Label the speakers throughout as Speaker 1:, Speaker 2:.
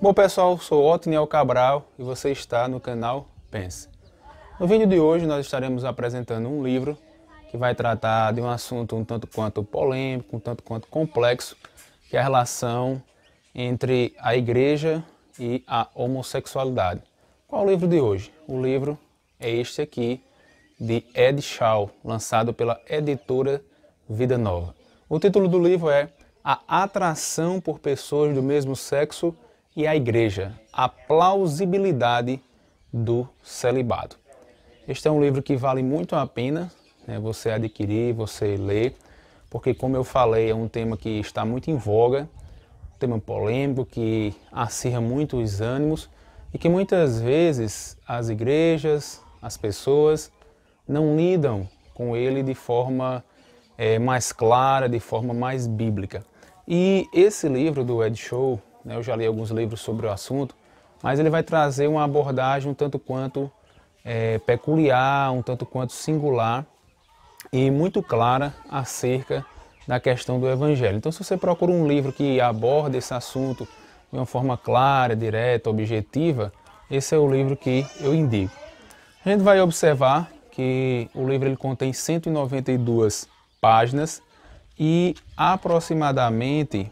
Speaker 1: Bom pessoal, sou Otniel Cabral e você está no canal Pense. No vídeo de hoje nós estaremos apresentando um livro que vai tratar de um assunto um tanto quanto polêmico, um tanto quanto complexo, que é a relação entre a igreja e a homossexualidade. Qual é o livro de hoje? O livro é este aqui, de Ed Shaw, lançado pela editora Vida Nova. O título do livro é A Atração por Pessoas do Mesmo Sexo e a Igreja, a plausibilidade do celibato. Este é um livro que vale muito a pena né, você adquirir, você ler, porque, como eu falei, é um tema que está muito em voga, um tema polêmico que acirra muito os ânimos e que muitas vezes as igrejas, as pessoas não lidam com ele de forma é, mais clara, de forma mais bíblica. E esse livro do Ed Show, né? eu já li alguns livros sobre o assunto, mas ele vai trazer uma abordagem um tanto quanto é, peculiar, um tanto quanto singular e muito clara acerca da questão do Evangelho. Então, se você procura um livro que aborde esse assunto de uma forma clara, direta, objetiva, esse é o livro que eu indico. A gente vai observar que o livro ele contém 192 páginas e aproximadamente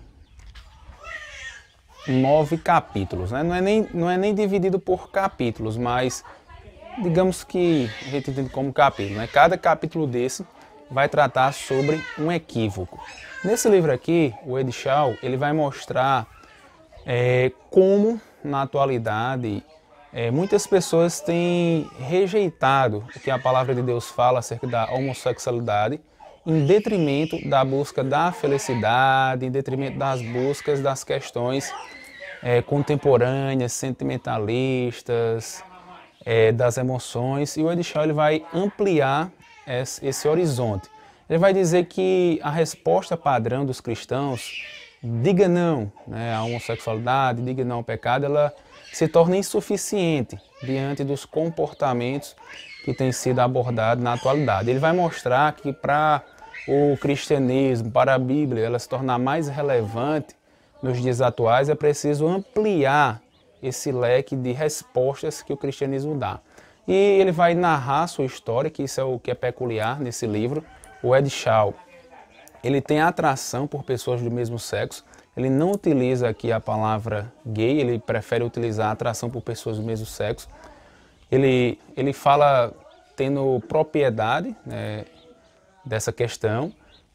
Speaker 1: nove capítulos. Né? Não, é nem, não é nem dividido por capítulos, mas digamos que a gente entende como capítulo. Né? Cada capítulo desse vai tratar sobre um equívoco. Nesse livro aqui, o Ed Shaw, ele vai mostrar é, como, na atualidade, é, muitas pessoas têm rejeitado o que a palavra de Deus fala acerca da homossexualidade em detrimento da busca da felicidade, em detrimento das buscas das questões é, contemporâneas, sentimentalistas, é, das emoções. E o Ed ele vai ampliar esse, esse horizonte. Ele vai dizer que a resposta padrão dos cristãos, diga não né, à homossexualidade, diga não ao pecado, ela se torna insuficiente diante dos comportamentos que têm sido abordados na atualidade. Ele vai mostrar que para o cristianismo, para a Bíblia, ela se tornar mais relevante nos dias atuais, é preciso ampliar esse leque de respostas que o cristianismo dá. E ele vai narrar sua história, que isso é o que é peculiar nesse livro, o Ed Shaw. Ele tem atração por pessoas do mesmo sexo. Ele não utiliza aqui a palavra gay, ele prefere utilizar atração por pessoas do mesmo sexo. Ele, ele fala tendo propriedade, né? dessa questão.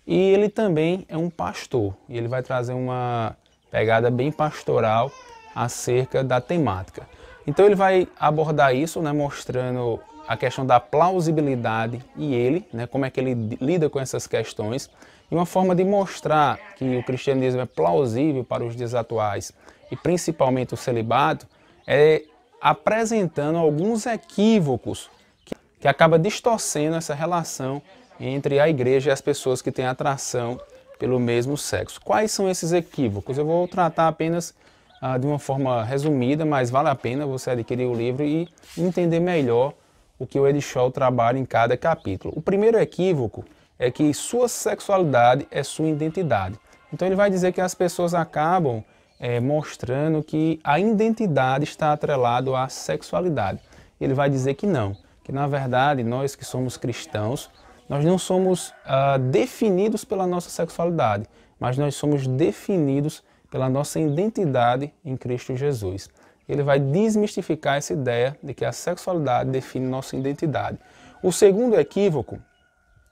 Speaker 1: E ele também é um pastor, e ele vai trazer uma pegada bem pastoral acerca da temática. Então ele vai abordar isso, né, mostrando a questão da plausibilidade e ele, né, como é que ele lida com essas questões, e uma forma de mostrar que o cristianismo é plausível para os dias atuais e principalmente o celibato é apresentando alguns equívocos que, que acaba distorcendo essa relação entre a igreja e as pessoas que têm atração pelo mesmo sexo. Quais são esses equívocos? Eu vou tratar apenas ah, de uma forma resumida, mas vale a pena você adquirir o livro e entender melhor o que o Ed Shaw trabalha em cada capítulo. O primeiro equívoco é que sua sexualidade é sua identidade. Então ele vai dizer que as pessoas acabam é, mostrando que a identidade está atrelada à sexualidade. Ele vai dizer que não, que na verdade nós que somos cristãos, nós não somos uh, definidos pela nossa sexualidade, mas nós somos definidos pela nossa identidade em Cristo Jesus. Ele vai desmistificar essa ideia de que a sexualidade define nossa identidade. O segundo equívoco,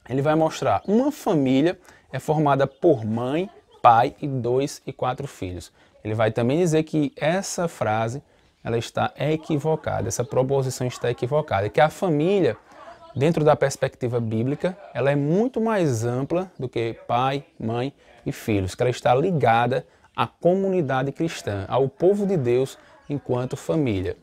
Speaker 1: ele vai mostrar uma família é formada por mãe, pai e dois e quatro filhos. Ele vai também dizer que essa frase ela está equivocada, essa proposição está equivocada, que a família dentro da perspectiva bíblica, ela é muito mais ampla do que pai, mãe e filhos, que ela está ligada à comunidade cristã, ao povo de Deus enquanto família.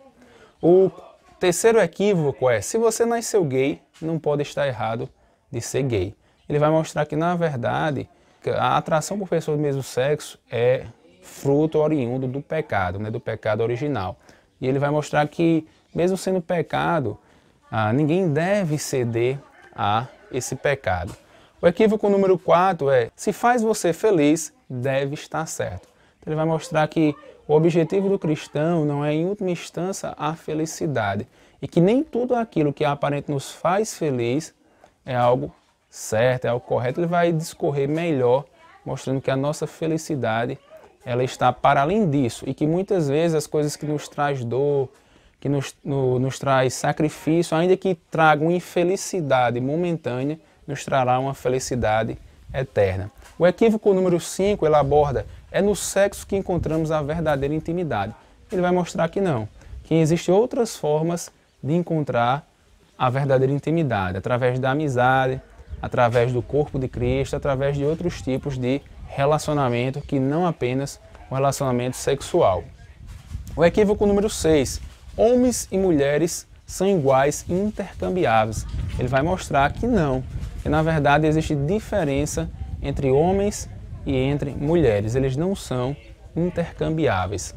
Speaker 1: O terceiro equívoco é: se você nasceu gay, não pode estar errado de ser gay. Ele vai mostrar que, na verdade, a atração por pessoas do mesmo sexo é fruto oriundo do pecado, né, do pecado original. E ele vai mostrar que, mesmo sendo pecado, ah, ninguém deve ceder a esse pecado. O equívoco número 4 é: se faz você feliz, deve estar certo. Então, ele vai mostrar que o objetivo do cristão não é, em última instância, a felicidade. E que nem tudo aquilo que aparente nos faz feliz é algo certo, é algo correto. Ele vai discorrer melhor, mostrando que a nossa felicidade ela está para além disso e que muitas vezes as coisas que nos traz dor, que nos, no, nos traz sacrifício, ainda que traga uma infelicidade momentânea, nos trará uma felicidade eterna. O equívoco número 5 ele aborda é no sexo que encontramos a verdadeira intimidade. Ele vai mostrar que não, que existem outras formas de encontrar a verdadeira intimidade, através da amizade, através do corpo de Cristo, através de outros tipos de relacionamento que não apenas o um relacionamento sexual. O equívoco número 6 homens e mulheres são iguais e intercambiáveis. Ele vai mostrar que não, que na verdade existe diferença entre homens e entre mulheres. Eles não são intercambiáveis.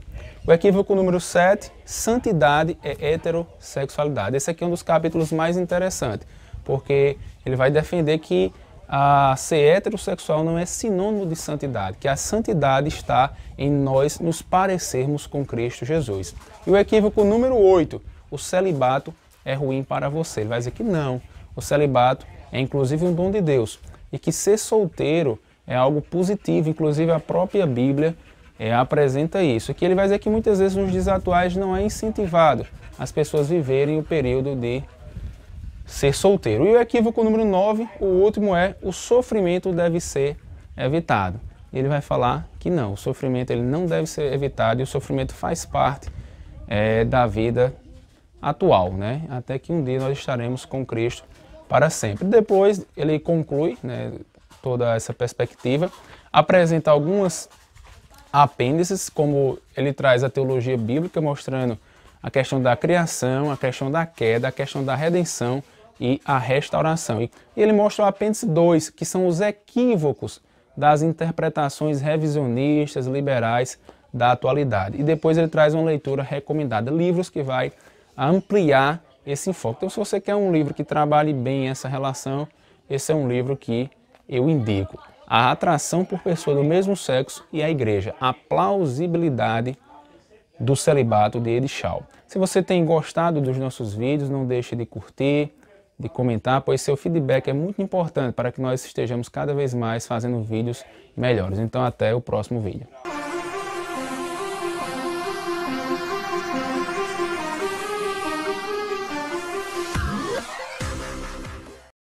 Speaker 1: O equívoco número 7, santidade é heterossexualidade. Esse aqui é um dos capítulos mais interessantes, porque ele vai defender que a ser heterossexual não é sinônimo de santidade, que a santidade está em nós nos parecermos com Cristo Jesus. E o equívoco número 8, o celibato é ruim para você. Ele vai dizer que não, o celibato é inclusive um dom de Deus e que ser solteiro é algo positivo, inclusive a própria Bíblia é, apresenta isso. Que ele vai dizer que muitas vezes nos dias atuais não é incentivado as pessoas viverem o período de ser solteiro. E o equívoco número 9, o último é o sofrimento deve ser evitado. Ele vai falar que não, o sofrimento ele não deve ser evitado e o sofrimento faz parte é, da vida atual, né? Até que um dia nós estaremos com Cristo para sempre. Depois ele conclui né, toda essa perspectiva, apresenta algumas apêndices, como ele traz a teologia bíblica mostrando a questão da criação, a questão da queda, a questão da redenção, e a restauração. E ele mostra o apêndice 2, que são os equívocos das interpretações revisionistas liberais da atualidade. E depois ele traz uma leitura recomendada, livros que vai ampliar esse enfoque. Então, se você quer um livro que trabalhe bem essa relação, esse é um livro que eu indico. A atração por pessoa do mesmo sexo e a igreja, a plausibilidade do celibato de Edith Se você tem gostado dos nossos vídeos, não deixe de curtir, de comentar, pois seu feedback é muito importante para que nós estejamos cada vez mais fazendo vídeos melhores. Então até o próximo vídeo.